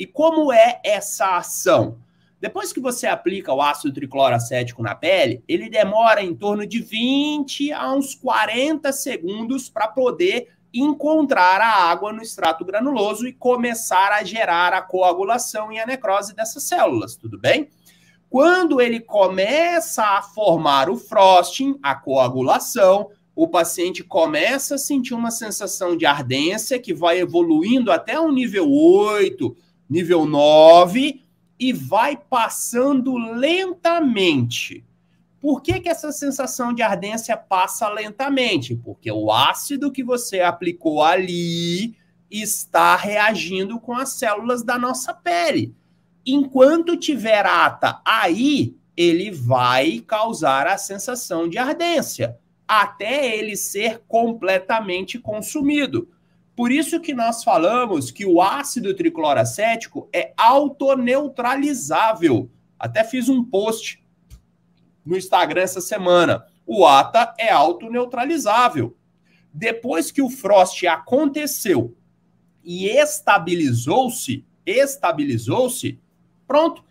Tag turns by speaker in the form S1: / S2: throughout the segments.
S1: E como é essa ação? Depois que você aplica o ácido tricloracético na pele, ele demora em torno de 20 a uns 40 segundos para poder encontrar a água no extrato granuloso e começar a gerar a coagulação e a necrose dessas células, tudo bem? Quando ele começa a formar o frosting, a coagulação, o paciente começa a sentir uma sensação de ardência que vai evoluindo até um nível 8, nível 9 e vai passando lentamente. Por que, que essa sensação de ardência passa lentamente? Porque o ácido que você aplicou ali está reagindo com as células da nossa pele. Enquanto tiver ata aí, ele vai causar a sensação de ardência, até ele ser completamente consumido. Por isso que nós falamos que o ácido tricloracético é autoneutralizável. Até fiz um post no Instagram essa semana. O ATA é autoneutralizável. Depois que o frost aconteceu e estabilizou-se, estabilizou-se, pronto,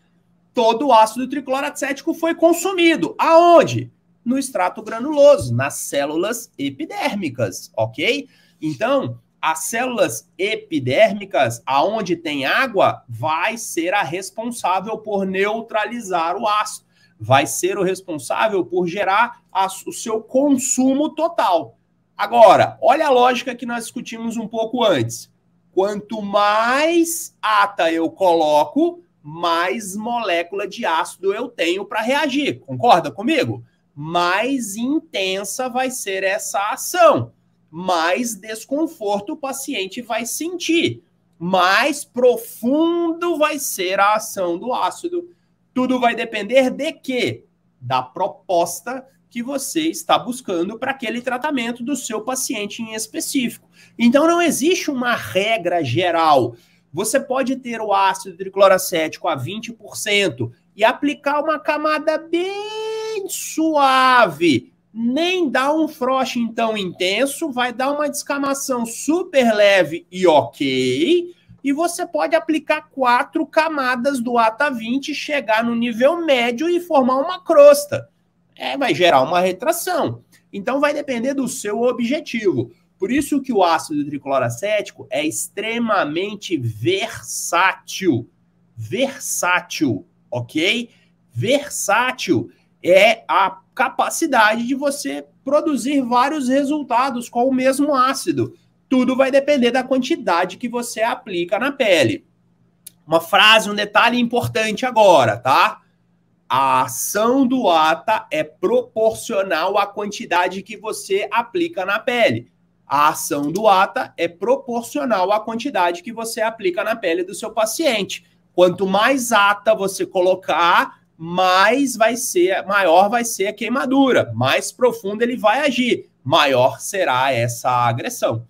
S1: todo o ácido tricloracético foi consumido. Aonde? No extrato granuloso, nas células epidérmicas, ok? Então, as células epidérmicas, aonde tem água, vai ser a responsável por neutralizar o ácido, vai ser o responsável por gerar a, o seu consumo total. Agora, olha a lógica que nós discutimos um pouco antes. Quanto mais ata eu coloco, mais molécula de ácido eu tenho para reagir. Concorda comigo? Mais intensa vai ser essa ação mais desconforto o paciente vai sentir, mais profundo vai ser a ação do ácido. Tudo vai depender de quê? Da proposta que você está buscando para aquele tratamento do seu paciente em específico. Então não existe uma regra geral. Você pode ter o ácido tricloracético a 20% e aplicar uma camada bem suave nem dá um frost tão intenso, vai dar uma descamação super leve e ok. E você pode aplicar quatro camadas do ATA 20, chegar no nível médio e formar uma crosta. É, vai gerar uma retração. Então vai depender do seu objetivo. Por isso que o ácido tricloracético é extremamente versátil. Versátil, ok? Versátil é a capacidade de você produzir vários resultados com o mesmo ácido. Tudo vai depender da quantidade que você aplica na pele. Uma frase, um detalhe importante agora, tá? A ação do ATA é proporcional à quantidade que você aplica na pele. A ação do ATA é proporcional à quantidade que você aplica na pele do seu paciente. Quanto mais ATA você colocar, mais vai ser, maior vai ser a queimadura, mais profundo ele vai agir, maior será essa agressão.